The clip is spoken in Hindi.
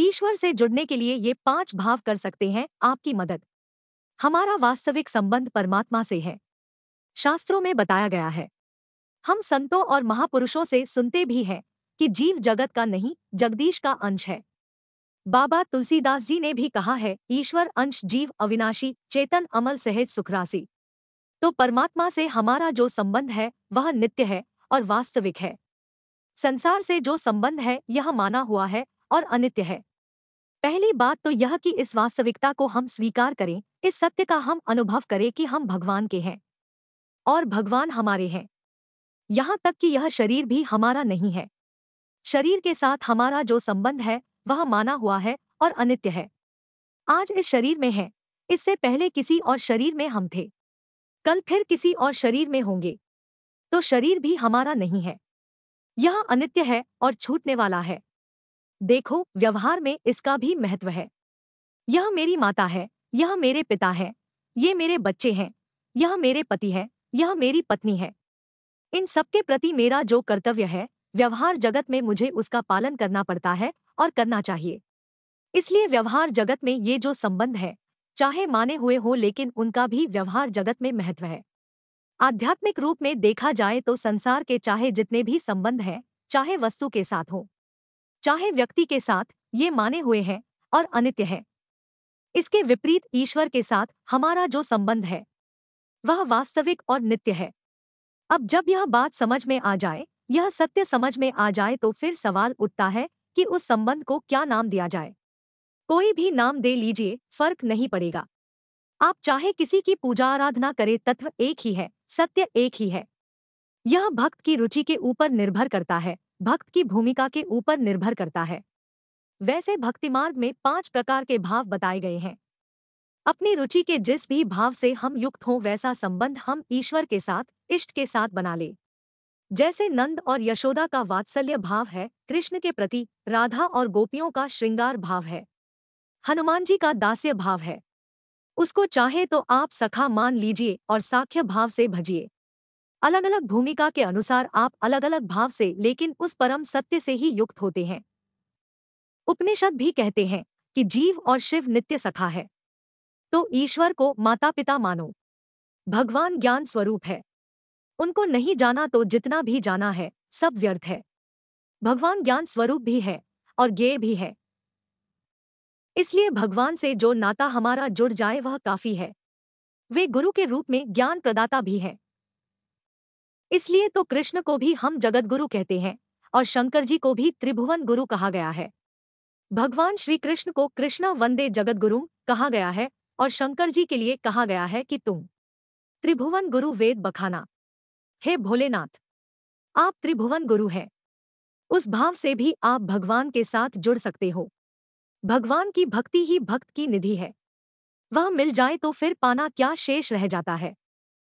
ईश्वर से जुड़ने के लिए ये पांच भाव कर सकते हैं आपकी मदद हमारा वास्तविक संबंध परमात्मा से है शास्त्रों में बताया गया है हम संतों और महापुरुषों से सुनते भी हैं कि जीव जगत का नहीं जगदीश का अंश है बाबा तुलसीदास जी ने भी कहा है ईश्वर अंश जीव अविनाशी चेतन अमल सहित सुखरासी तो परमात्मा से हमारा जो संबंध है वह नित्य है और वास्तविक है संसार से जो संबंध है यह माना हुआ है और अनित्य है पहली बात तो यह कि इस वास्तविकता को हम स्वीकार करें इस सत्य का हम अनुभव करें कि हम भगवान के हैं और भगवान हमारे हैं यहां तक कि यह शरीर भी हमारा नहीं है शरीर के साथ हमारा जो संबंध है वह माना हुआ है और अनित्य है आज इस शरीर में है इससे पहले किसी और शरीर में हम थे कल फिर किसी और शरीर में होंगे तो शरीर भी हमारा नहीं है यह अनित्य है और छूटने वाला है देखो व्यवहार में इसका भी महत्व है यह मेरी माता है यह मेरे पिता है ये मेरे बच्चे हैं यह मेरे पति है यह मेरी पत्नी है इन सबके प्रति मेरा जो कर्तव्य है व्यवहार जगत में मुझे उसका पालन करना पड़ता है और करना चाहिए इसलिए व्यवहार जगत में ये जो संबंध है चाहे माने हुए हो लेकिन उनका भी व्यवहार जगत में महत्व है आध्यात्मिक रूप में देखा जाए तो संसार के चाहे जितने भी संबंध हैं चाहे वस्तु के साथ हो चाहे व्यक्ति के साथ ये माने हुए हैं और अनित्य है इसके विपरीत ईश्वर के साथ हमारा जो संबंध है वह वास्तविक और नित्य है अब जब यह बात समझ में आ जाए यह सत्य समझ में आ जाए तो फिर सवाल उठता है कि उस संबंध को क्या नाम दिया जाए कोई भी नाम दे लीजिए फर्क नहीं पड़ेगा आप चाहे किसी की पूजा आराधना करें तत्व एक ही है सत्य एक ही है यह भक्त की रुचि के ऊपर निर्भर करता है भक्त की भूमिका के ऊपर निर्भर करता है वैसे भक्ति मार्ग में पांच प्रकार के भाव बताए गए हैं अपनी रुचि के जिस भी भाव से हम युक्त हों वैसा संबंध हम ईश्वर के साथ इष्ट के साथ बना ले जैसे नंद और यशोदा का वात्सल्य भाव है कृष्ण के प्रति राधा और गोपियों का श्रृंगार भाव है हनुमान जी का दास्य भाव है उसको चाहे तो आप सखा मान लीजिए और साख्य भाव से भजिए अलग अलग भूमिका के अनुसार आप अलग अलग भाव से लेकिन उस परम सत्य से ही युक्त होते हैं उपनिषद भी कहते हैं कि जीव और शिव नित्य सखा है तो ईश्वर को माता पिता मानो भगवान ज्ञान स्वरूप है उनको नहीं जाना तो जितना भी जाना है सब व्यर्थ है भगवान ज्ञान स्वरूप भी है और ज्ञेय भी है इसलिए भगवान से जो नाता हमारा जुड़ जाए वह काफी है वे गुरु के रूप में ज्ञान प्रदाता भी हैं इसलिए तो कृष्ण को भी हम जगतगुरु कहते हैं और शंकर जी को भी त्रिभुवन गुरु कहा गया है भगवान श्री कृष्ण को कृष्णा वंदे जगतगुरु कहा गया है और शंकर जी के लिए कहा गया है कि तुम त्रिभुवन गुरु वेद बखाना हे भोलेनाथ आप त्रिभुवन गुरु हैं उस भाव से भी आप भगवान के साथ जुड़ सकते हो भगवान की भक्ति ही भक्त की निधि है वह मिल जाए तो फिर पाना क्या शेष रह जाता है